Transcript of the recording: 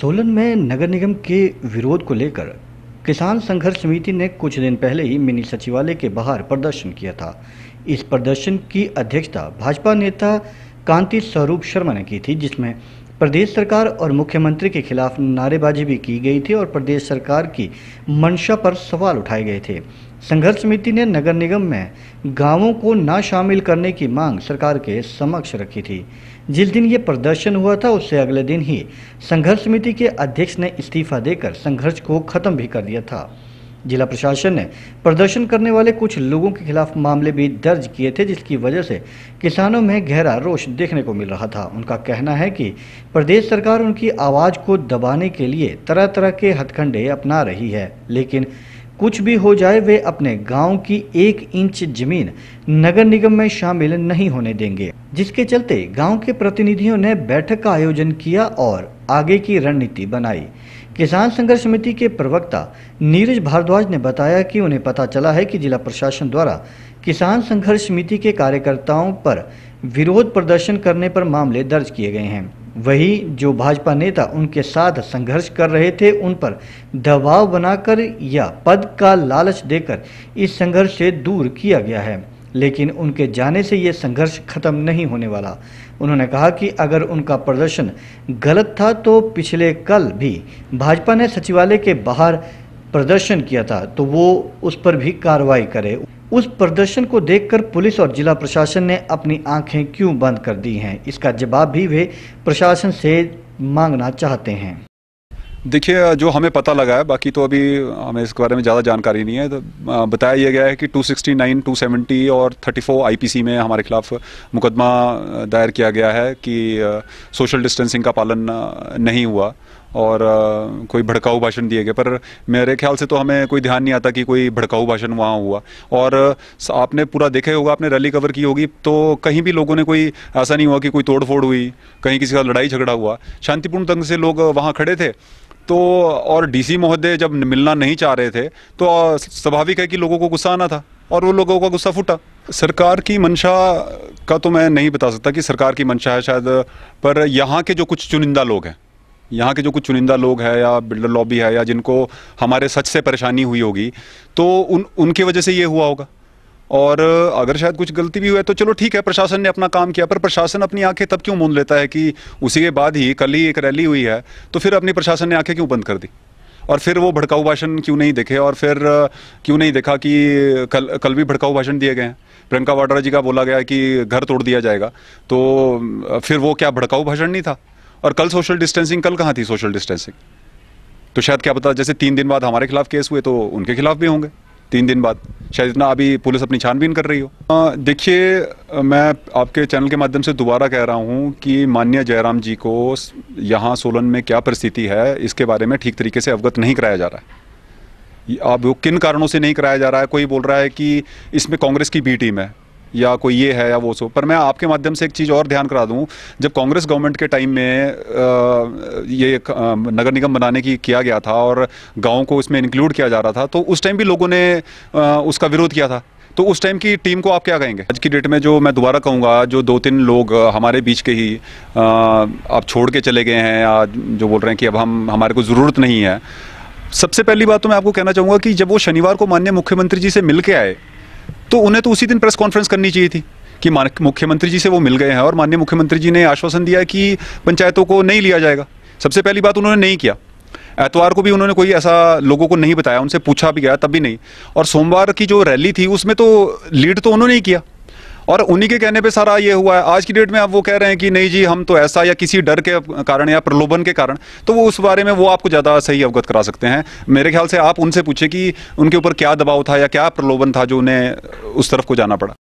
सोलन में नगर निगम के विरोध को लेकर किसान संघर्ष समिति ने कुछ दिन पहले ही मिनी सचिवालय के बाहर प्रदर्शन किया था इस प्रदर्शन की अध्यक्षता भाजपा नेता कांति स्वरूप शर्मा ने की थी जिसमें प्रदेश सरकार और मुख्यमंत्री के खिलाफ नारेबाजी भी की गई थी और प्रदेश सरकार की मंशा पर सवाल उठाए गए थे संघर्ष समिति ने नगर निगम में गांवों को ना शामिल करने की मांग सरकार के समक्ष रखी थी जिस दिन ये प्रदर्शन हुआ था उससे अगले दिन ही संघर्ष समिति के अध्यक्ष ने इस्तीफा देकर संघर्ष को खत्म भी कर दिया था जिला प्रशासन ने प्रदर्शन करने वाले कुछ लोगों के खिलाफ मामले भी दर्ज किए थे जिसकी वजह से किसानों में गहरा रोष देखने को मिल रहा था उनका कहना है कि प्रदेश सरकार उनकी आवाज़ को दबाने के लिए तरह तरह के हथकंडे अपना रही है लेकिन कुछ भी हो जाए वे अपने गांव की एक इंच जमीन नगर निगम में शामिल नहीं होने देंगे जिसके चलते गांव के प्रतिनिधियों ने बैठक का आयोजन किया और आगे की रणनीति बनाई किसान संघर्ष समिति के प्रवक्ता नीरज भारद्वाज ने बताया कि उन्हें पता चला है कि जिला प्रशासन द्वारा किसान संघर्ष समिति के कार्यकर्ताओं पर विरोध प्रदर्शन करने पर मामले दर्ज किए गए हैं वही जो भाजपा नेता उनके साथ संघर्ष कर रहे थे उन पर दबाव बनाकर या पद का लालच देकर इस संघर्ष से दूर किया गया है लेकिन उनके जाने से ये संघर्ष खत्म नहीं होने वाला उन्होंने कहा कि अगर उनका प्रदर्शन गलत था तो पिछले कल भी भाजपा ने सचिवालय के बाहर प्रदर्शन किया था तो वो उस पर भी कार्रवाई करे उस प्रदर्शन को देखकर पुलिस और जिला प्रशासन ने अपनी आंखें क्यों बंद कर दी हैं इसका जवाब भी वे प्रशासन से मांगना चाहते हैं देखिए जो हमें पता लगा है बाकी तो अभी हमें इसके बारे में ज़्यादा जानकारी नहीं है तो बताया यह गया है कि 269, 270 और 34 आईपीसी में हमारे खिलाफ मुकदमा दायर किया गया है कि सोशल डिस्टेंसिंग का पालन नहीं हुआ और कोई भड़काऊ भाषण दिए गए पर मेरे ख्याल से तो हमें कोई ध्यान नहीं आता कि कोई भड़काऊ भाषण वहाँ हुआ और आपने पूरा देखा होगा आपने रैली कवर की होगी तो कहीं भी लोगों ने कोई ऐसा नहीं हुआ कि कोई तोड़फोड़ हुई कहीं किसी का लड़ाई झगड़ा हुआ शांतिपूर्ण ढंग से लोग वहाँ खड़े थे तो और डीसी महोदय जब मिलना नहीं चाह रहे थे तो स्वाभाविक है कि लोगों को गुस्सा आना था और वो लोगों का गुस्सा फूटा सरकार की मंशा का तो मैं नहीं बता सकता कि सरकार की मंशा है शायद पर यहाँ के जो कुछ चुनिंदा लोग हैं यहाँ के जो कुछ चुनिंदा लोग हैं या बिल्डर लॉबी है या जिनको हमारे सच से परेशानी हुई होगी तो उन उनकी वजह से ये हुआ होगा और अगर शायद कुछ गलती भी हुआ है तो चलो ठीक है प्रशासन ने अपना काम किया पर प्रशासन अपनी आंखें तब क्यों मूंद लेता है कि उसी के बाद ही कल ही एक रैली हुई है तो फिर अपनी प्रशासन ने आंखें क्यों बंद कर दी और फिर वो भड़काऊ भाषण क्यों नहीं देखे और फिर क्यों नहीं देखा कि कल कल भी भड़काऊ भाषण दिए गए हैं प्रियंका वाड्रा जी का बोला गया कि घर तोड़ दिया जाएगा तो फिर वो क्या भड़काऊ भाषण नहीं था और कल सोशल डिस्टेंसिंग कल कहाँ थी सोशल डिस्टेंसिंग तो शायद क्या पता जैसे तीन दिन बाद हमारे खिलाफ केस हुए तो उनके खिलाफ भी होंगे तीन दिन बाद शायद इतना अभी पुलिस अपनी छानबीन कर रही हो देखिए मैं आपके चैनल के माध्यम से दोबारा कह रहा हूँ कि माननीय जयराम जी को यहाँ सोलन में क्या परिस्थिति है इसके बारे में ठीक तरीके से अवगत नहीं कराया जा रहा है अब वो किन कारणों से नहीं कराया जा रहा है कोई बोल रहा है कि इसमें कांग्रेस की बी टीम है या कोई ये है या वो सो पर मैं आपके माध्यम से एक चीज़ और ध्यान करा दूं जब कांग्रेस गवर्नमेंट के टाइम में आ, ये नगर निगम बनाने की किया गया था और गाँव को इसमें इंक्लूड किया जा रहा था तो उस टाइम भी लोगों ने आ, उसका विरोध किया था तो उस टाइम की टीम को आप क्या कहेंगे आज की डेट में जो मैं दोबारा कहूँगा जो दो तीन लोग हमारे बीच के ही आप छोड़ के चले गए हैं या जो बोल रहे हैं कि अब हम हमारे को ज़रूरत नहीं है सबसे पहली बात तो मैं आपको कहना चाहूँगा कि जब वो शनिवार को माननीय मुख्यमंत्री जी से मिल के आए तो उन्हें तो उसी दिन प्रेस कॉन्फ्रेंस करनी चाहिए थी कि मुख्यमंत्री जी से वो मिल गए हैं और माननीय मुख्यमंत्री जी ने आश्वासन दिया कि पंचायतों को नहीं लिया जाएगा सबसे पहली बात उन्होंने नहीं किया एतवार को भी उन्होंने कोई ऐसा लोगों को नहीं बताया उनसे पूछा भी गया तब भी नहीं और सोमवार की जो रैली थी उसमें तो लीड तो उन्होंने ही किया और उन्हीं के कहने पे सारा ये हुआ है आज की डेट में आप वो कह रहे हैं कि नहीं जी हम तो ऐसा या किसी डर के कारण या प्रलोभन के कारण तो वो उस बारे में वो आपको ज़्यादा सही अवगत करा सकते हैं मेरे ख्याल से आप उनसे पूछे कि उनके ऊपर क्या दबाव था या क्या प्रलोभन था जो उन्हें उस तरफ को जाना पड़ा